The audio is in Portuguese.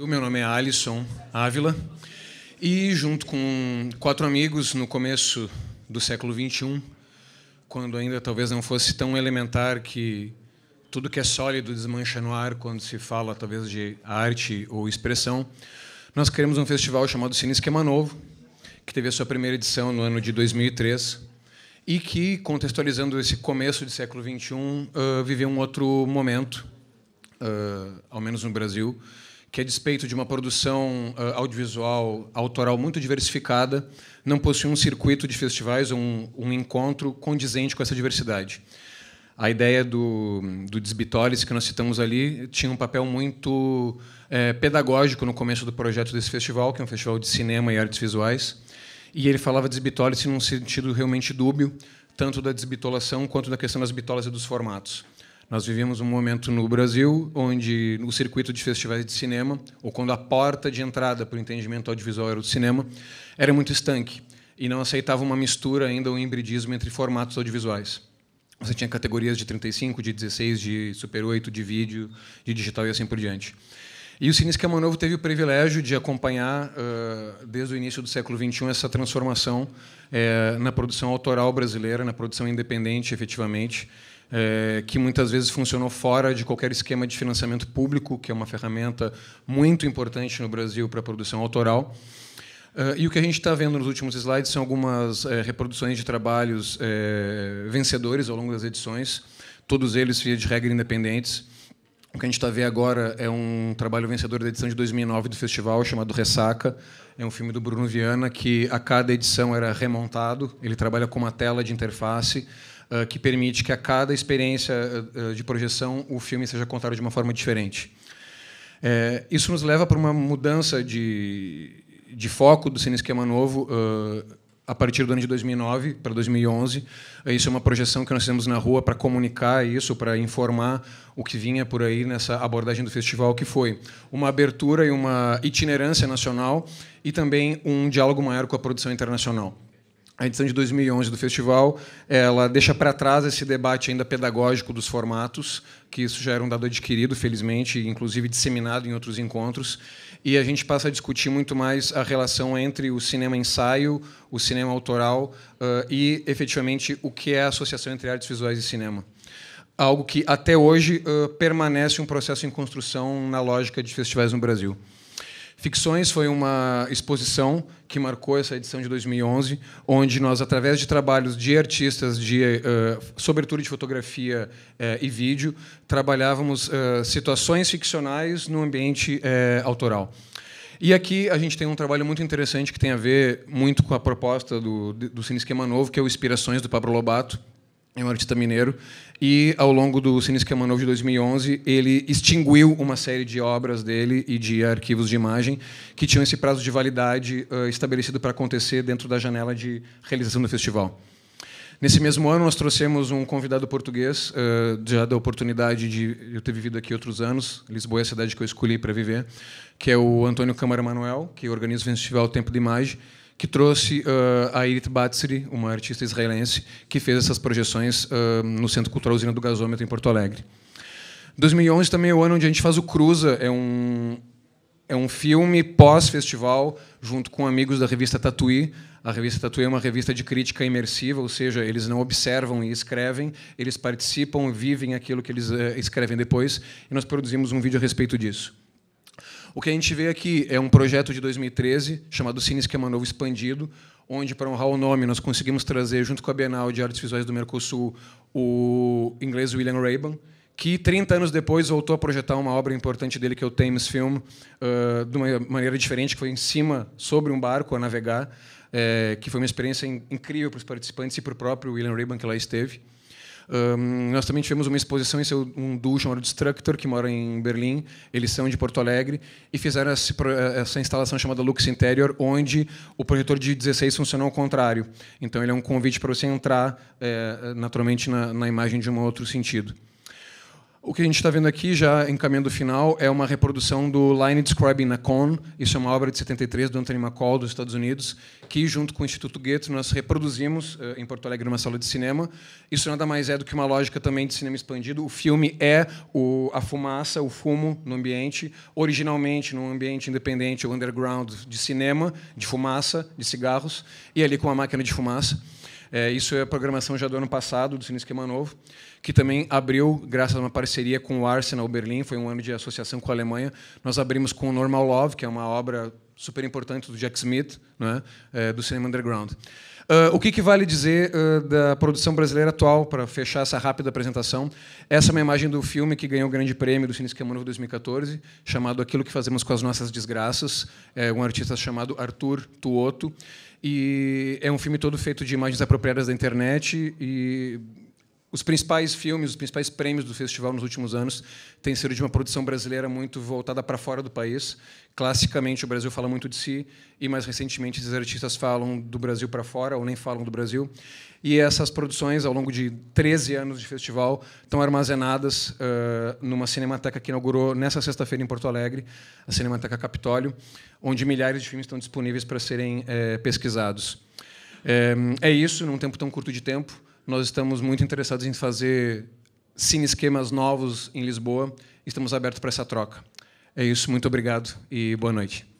O meu nome é Alisson Ávila e junto com quatro amigos no começo do século 21, quando ainda talvez não fosse tão elementar que tudo que é sólido desmancha no ar quando se fala talvez de arte ou expressão, nós criamos um festival chamado Cine Esquema Novo, que teve a sua primeira edição no ano de 2003 e que, contextualizando esse começo do século 21, uh, ah, viveu um outro momento, uh, ao menos no Brasil, que, a despeito de uma produção ah, audiovisual autoral muito diversificada, não possui um circuito de festivais um, um encontro condizente com essa diversidade. A ideia do, do que nós citamos ali, tinha um papel muito é, pedagógico no começo do projeto desse festival, que é um festival de cinema e artes visuais. E ele falava desbitolice num sentido realmente dúbio, tanto da desbitolação quanto da questão das bitolas e dos formatos. Nós vivemos um momento no Brasil onde o circuito de festivais de cinema, ou quando a porta de entrada para o entendimento audiovisual era o cinema, era muito estanque e não aceitava uma mistura ainda ou um hibridismo entre formatos audiovisuais. Você tinha categorias de 35, de 16, de Super 8, de vídeo, de digital e assim por diante. E o Cine Esquema Novo teve o privilégio de acompanhar, desde o início do século XXI, essa transformação na produção autoral brasileira, na produção independente, efetivamente, é, que muitas vezes funcionou fora de qualquer esquema de financiamento público, que é uma ferramenta muito importante no Brasil para a produção autoral. Uh, e o que a gente está vendo nos últimos slides são algumas é, reproduções de trabalhos é, vencedores ao longo das edições, todos eles, via de regra, independentes. O que a gente está vendo agora é um trabalho vencedor da edição de 2009 do festival, chamado Ressaca. É um filme do Bruno Viana que a cada edição era remontado. Ele trabalha com uma tela de interface ah, que permite que a cada experiência ah, ah, de projeção o filme seja contado de uma forma diferente. É, isso nos leva para uma mudança de, de foco do Cine Esquema Novo a partir do ano de 2009 para 2011. Isso é uma projeção que nós fizemos na rua para comunicar isso, para informar o que vinha por aí nessa abordagem do festival, que foi uma abertura e uma itinerância nacional e também um diálogo maior com a produção internacional a edição de 2011 do festival, ela deixa para trás esse debate ainda pedagógico dos formatos, que isso já era um dado adquirido, felizmente, inclusive disseminado em outros encontros, e a gente passa a discutir muito mais a relação entre o cinema ensaio, o cinema autoral e, efetivamente, o que é a associação entre artes visuais e cinema algo que até hoje uh, permanece um processo em construção na lógica de festivais no Brasil. Ficções foi uma exposição que marcou essa edição de 2011, onde nós, através de trabalhos de artistas, de, uh, sobretudo de fotografia uh, e vídeo, trabalhávamos uh, situações ficcionais no ambiente autoral. E aqui a gente tem um trabalho muito interessante que tem a ver muito com a proposta do, do Cine Esquema Novo, que é o Inspirações do Pablo Lobato, é um artista mineiro, e ao longo do Cine Esquema Novo de 2011, ele extinguiu uma série de obras dele e de arquivos de imagem que tinham esse prazo de validade uh, estabelecido para acontecer dentro da janela de realização do festival. Nesse mesmo ano, nós trouxemos um convidado português, uh, já da oportunidade de eu ter vivido aqui outros anos. Lisboa é a cidade que eu escolhi para viver, que é o Antônio Câmara Manuel, que organiza o Festival Tempo de Imagem, que trouxe uh, a Irit Batsiri, uma artista israelense, que fez essas projeções uh, no Centro Cultural Usina do Gasômetro, em Porto Alegre. 2011 também é o ano onde a gente faz o Cruza, é um, é um filme pós-festival, junto com amigos da revista Tatuí. A revista Tatuí é uma revista de crítica imersiva, ou seja, eles não observam e escrevem, eles participam, vivem aquilo que eles uh, escrevem depois, e nós produzimos um vídeo a respeito disso. O que a gente vê aqui é um projeto de 2013 chamado Cine Esquema Novo Expandido, onde, para honrar o nome, nós conseguimos trazer, junto com a Bienal de Artes Visuais do Mercosul, o inglês William Rayburn, que 30 anos depois voltou a projetar uma obra importante dele, que é o Thames Film, uh, de uma maneira diferente, que foi em cima, sobre um barco, a navegar, é, que foi uma experiência in incrível para os participantes e para o próprio William Rayburn, que lá esteve. Um, nós também tivemos uma exposição em seu, é um duo chamado Destructor, que mora em Berlim, eles são de Porto Alegre, e fizeram essa, eh, essa instalação chamada Lux Interior, onde o projetor de 16 funciona ao contrário. Então ele é um convite para você entrar é, naturalmente na, na imagem de um outro sentido. O que a gente está vendo aqui, já encaminhando o final, é uma reprodução do Line Describing a Con. Isso é uma obra de 73 do Anthony McCall, dos Estados Unidos, que, junto com o Instituto Goethe, nós reproduzimos eh, em Porto Alegre numa sala de cinema. Isso nada mais é do que uma lógica também de cinema expandido. O filme é o, a fumaça, o fumo no ambiente, originalmente num ambiente independente o underground de cinema, de fumaça, de cigarros, e ali com a máquina de fumaça. É, isso é a programação já do ano passado, do Cine Esquema Novo, que também abriu, graças a uma parceria com o Arsenal Berlim, foi um ano de associação com a Alemanha. Nós abrimos com o Normal Love, que é uma obra super importante do Jack Smith, né, é, do cinema underground. Uh, o que, que, vale dizer uh, da produção brasileira atual, para fechar essa rápida apresentação? Essa é uma imagem do filme que ganhou o grande prêmio do Cine Esquema Novo 2014, chamado Aquilo que Fazemos com as Nossas Desgraças, é um artista chamado Arthur Tuoto. E é um filme todo feito de imagens apropriadas da internet e os principais filmes, os principais prêmios do festival nos últimos anos têm sido de uma produção brasileira muito voltada para fora do país. Classicamente, o Brasil fala muito de si, e mais recentemente, esses artistas falam do Brasil para fora ou nem falam do Brasil. E essas produções, ao longo de 13 anos de festival, estão armazenadas uh, numa cinemateca que inaugurou nessa sexta-feira em Porto Alegre, a Cinemateca Capitólio, onde milhares de filmes estão disponíveis para serem pesquisados. é isso, num tempo tão curto de tempo. Nós estamos muito interessados em fazer cine-esquemas novos em Lisboa. Estamos abertos para essa troca. É isso, muito obrigado e boa noite.